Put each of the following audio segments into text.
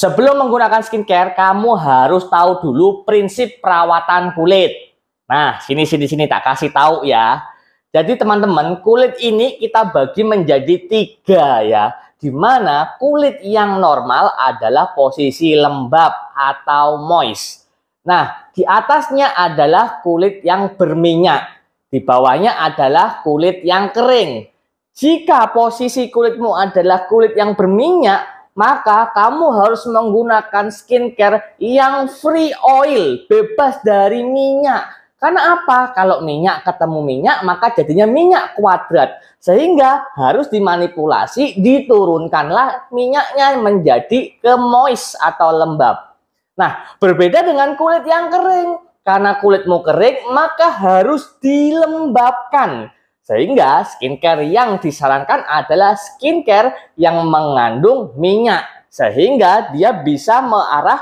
Sebelum menggunakan skincare, kamu harus tahu dulu prinsip perawatan kulit. Nah, sini sini sini tak kasih tahu ya. Jadi teman-teman, kulit ini kita bagi menjadi tiga ya. Di mana kulit yang normal adalah posisi lembab atau moist. Nah, di atasnya adalah kulit yang berminyak. Di bawahnya adalah kulit yang kering. Jika posisi kulitmu adalah kulit yang berminyak, maka kamu harus menggunakan skincare yang free oil, bebas dari minyak. Karena apa? Kalau minyak ketemu minyak, maka jadinya minyak kuadrat. Sehingga harus dimanipulasi, diturunkanlah minyaknya menjadi ke moist atau lembab. Nah, berbeda dengan kulit yang kering. Karena kulitmu kering, maka harus dilembabkan. Sehingga skincare yang disarankan adalah skincare yang mengandung minyak. Sehingga dia bisa mengarah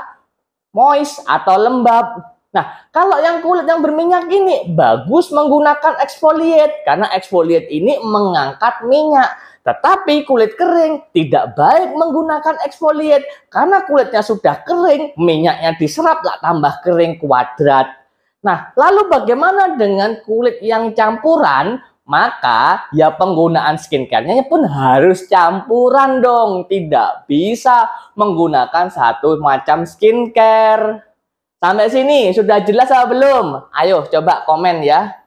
moist atau lembab. Nah, kalau yang kulit yang berminyak ini bagus menggunakan exfoliate karena exfoliate ini mengangkat minyak. Tetapi kulit kering tidak baik menggunakan exfoliate karena kulitnya sudah kering, minyaknya diserap lah tambah kering kuadrat. Nah, lalu bagaimana dengan kulit yang campuran maka ya penggunaan skincare-nya pun harus campuran dong. Tidak bisa menggunakan satu macam skincare. Sampai sini sudah jelas apa belum? Ayo coba komen ya.